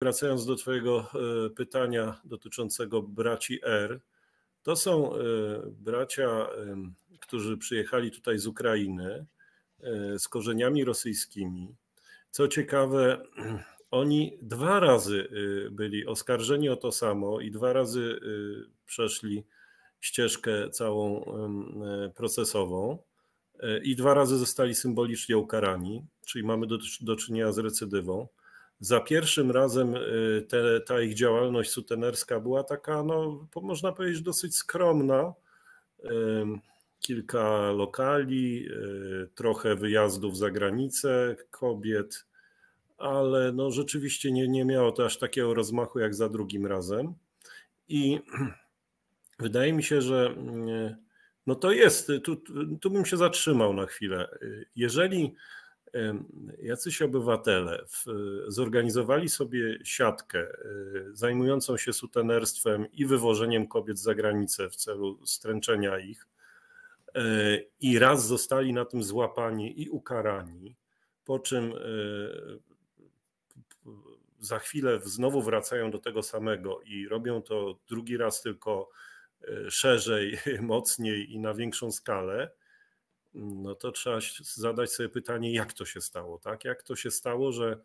Wracając do Twojego e, pytania dotyczącego braci R, to są e, bracia, którzy przyjechali tutaj z Ukrainy e, z korzeniami rosyjskimi. Co ciekawe, oni dwa razy byli oskarżeni o to samo i dwa razy przeszli ścieżkę całą procesową i dwa razy zostali symbolicznie ukarani, czyli mamy do, czynienia z recydywą. Za pierwszym razem y, te, ta ich działalność sutenerska była taka, no, można powiedzieć, dosyć skromna. Kilka lokali, y, trochę wyjazdów za granicę kobiet, ale no, rzeczywiście nie, nie miało to aż takiego rozmachu jak za drugim razem. I wydaje mi się, że y, no to jest, tu, tu bym się zatrzymał na chwilę. Jeżeli jacyś obywatele w, zorganizowali sobie siatkę e, zajmującą się sutenerstwem i wywożeniem kobiet za granicę w celu stręczenia ich e, i raz zostali na tym złapani i ukarani, po czym e, za chwilę znowu wracają do tego samego i robią to drugi raz tylko szerzej, mocniej i na większą skalę no to trzeba zadać sobie pytanie, jak to się stało, tak? Jak to się stało, że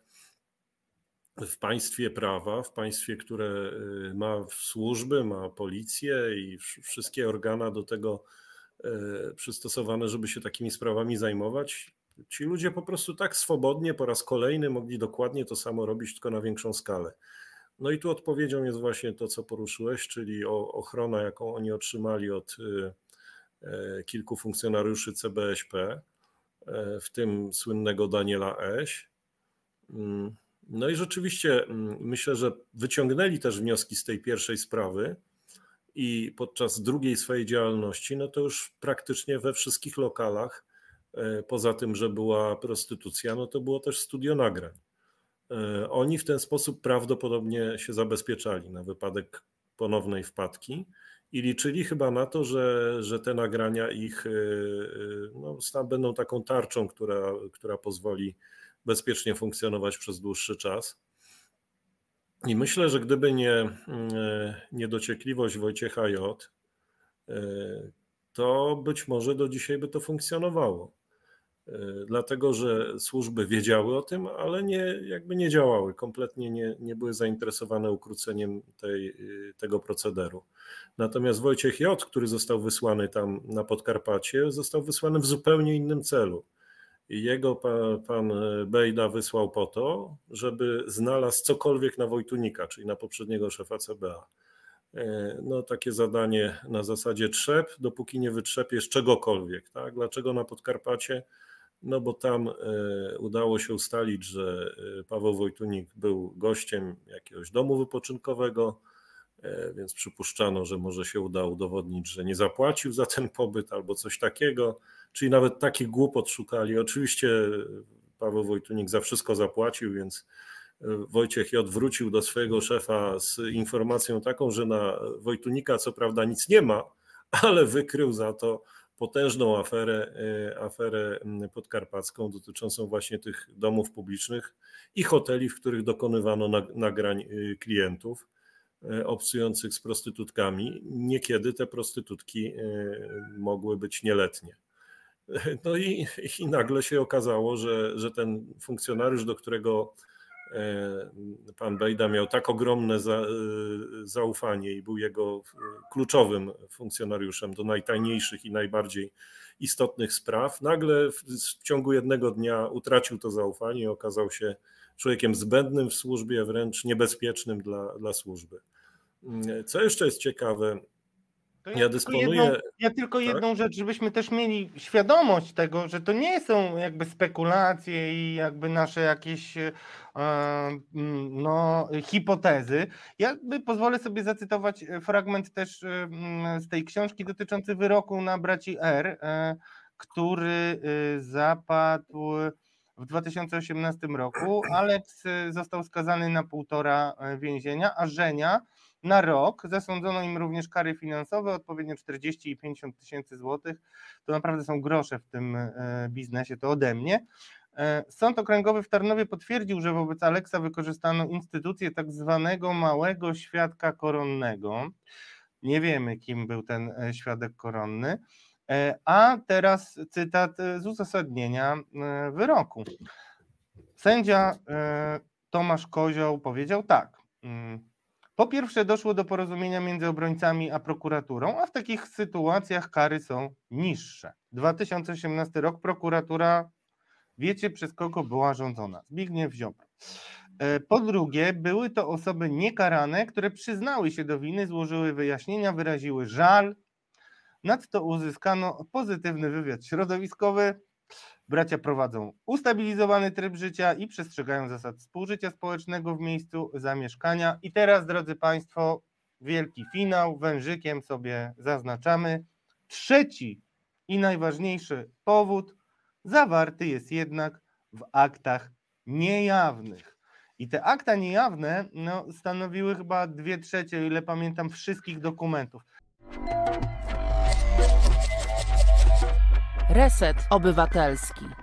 w państwie prawa, w państwie, które y, ma służby, ma policję i wszystkie organa do tego y, przystosowane, żeby się takimi sprawami zajmować, ci ludzie po prostu tak swobodnie po raz kolejny mogli dokładnie to samo robić, tylko na większą skalę. No i tu odpowiedzią jest właśnie to, co poruszyłeś, czyli ochrona, jaką oni otrzymali od y, E, kilku funkcjonariuszy CBSP, e, w tym słynnego Daniela Eś. Mm, no i rzeczywiście mm, myślę, że wyciągnęli też wnioski z tej pierwszej sprawy i podczas drugiej swojej działalności, no to już praktycznie we wszystkich lokalach, e, poza tym, że była prostytucja, no to było też studio nagrań. Oni w ten sposób prawdopodobnie się zabezpieczali na wypadek ponownej wpadki i liczyli chyba na to, że, że te nagrania ich y, y, no, będą taką tarczą, która, która pozwoli bezpiecznie funkcjonować przez dłuższy czas. I myślę, że gdyby nie y, niedociekliwość Wojciecha J., to być może do dzisiaj by to funkcjonowało. E, dlatego że służby wiedziały o tym, ale nie, jakby nie działały, kompletnie nie, nie były zainteresowane ukróceniem tej, y, tego procederu. Natomiast Wojciech J., który został wysłany tam na Podkarpacie, został wysłany w zupełnie innym celu. I jego pan, pan e, Bejda wysłał po to, żeby znalazł cokolwiek na Wojtunika, czyli na poprzedniego szefa CBA. E, no, takie zadanie na zasadzie trzep, dopóki nie wytrzepiesz czegokolwiek. Tak? Dlaczego na Podkarpacie no bo tam e, udało się ustalić, że e, Paweł Wojtunik był gościem jakiegoś domu wypoczynkowego, e, więc przypuszczano, że może się uda udowodnić, że nie zapłacił za ten pobyt albo coś takiego, czyli nawet taki głupot szukali. Oczywiście Paweł Wojtunik za wszystko zapłacił, więc Wojciech J. wrócił do swojego szefa z informacją taką, że na Wojtunika co prawda nic nie ma, ale wykrył za to potężną aferę, y, aferę y, podkarpacką dotyczącą właśnie tych domów publicznych i hoteli, w których dokonywano nagrań y, klientów obcujących z prostytutkami. Niekiedy te prostytutki mogły być nieletnie. No i, i nagle się okazało, że, że ten funkcjonariusz, do którego E, pan Bejda miał tak ogromne za, e, zaufanie i był jego e, kluczowym funkcjonariuszem do najtajniejszych i najbardziej istotnych spraw. Nagle w, w ciągu jednego dnia utracił to zaufanie i okazał się człowiekiem zbędnym w służbie, wręcz niebezpiecznym dla, dla służby. Co jeszcze jest ciekawe, to ja, ja dysponuję. Jedną, ja tylko tak? jedną rzecz, żebyśmy też mieli świadomość tego, że to nie są jakby spekulacje i jakby nasze jakieś e, mm, no, hipotezy. Ja pozwolę sobie zacytować e, fragment też e, mm, z tej książki dotyczący wyroku na braci R, e, który e, zapadł w 2018 roku. Aleks został skazany na półtora więzienia, a Żenia na rok. Zasądzono im również kary finansowe, odpowiednio 40 i 50 tysięcy złotych. To naprawdę są grosze w tym e, biznesie, to ode mnie. E, Sąd Okręgowy w Tarnowie potwierdził, że wobec Aleksa wykorzystano instytucję tak zwanego małego świadka koronnego. Nie wiemy, kim był ten e, świadek koronny. A teraz cytat z uzasadnienia wyroku. Sędzia Tomasz Kozioł powiedział tak. Mm, po pierwsze, doszło do porozumienia między obrońcami a prokuraturą, a w takich sytuacjach kary są niższe. 2018 rok prokuratura, wiecie przez kogo była rządzona? Zbigniew Ziobro. E, po drugie, były to osoby niekarane, które przyznały się do winy, złożyły wyjaśnienia, wyraziły żal. Nadto uzyskano pozytywny wywiad środowiskowy, Bracia prowadzą ustabilizowany tryb życia i przestrzegają zasad współżycia społecznego w miejscu zamieszkania. I teraz, drodzy Państwo, wielki finał. Wężykiem sobie zaznaczamy. Trzeci i najważniejszy powód zawarty jest jednak w aktach niejawnych. I te akta niejawne no, stanowiły chyba dwie trzecie, ile pamiętam, wszystkich dokumentów. Reset Obywatelski.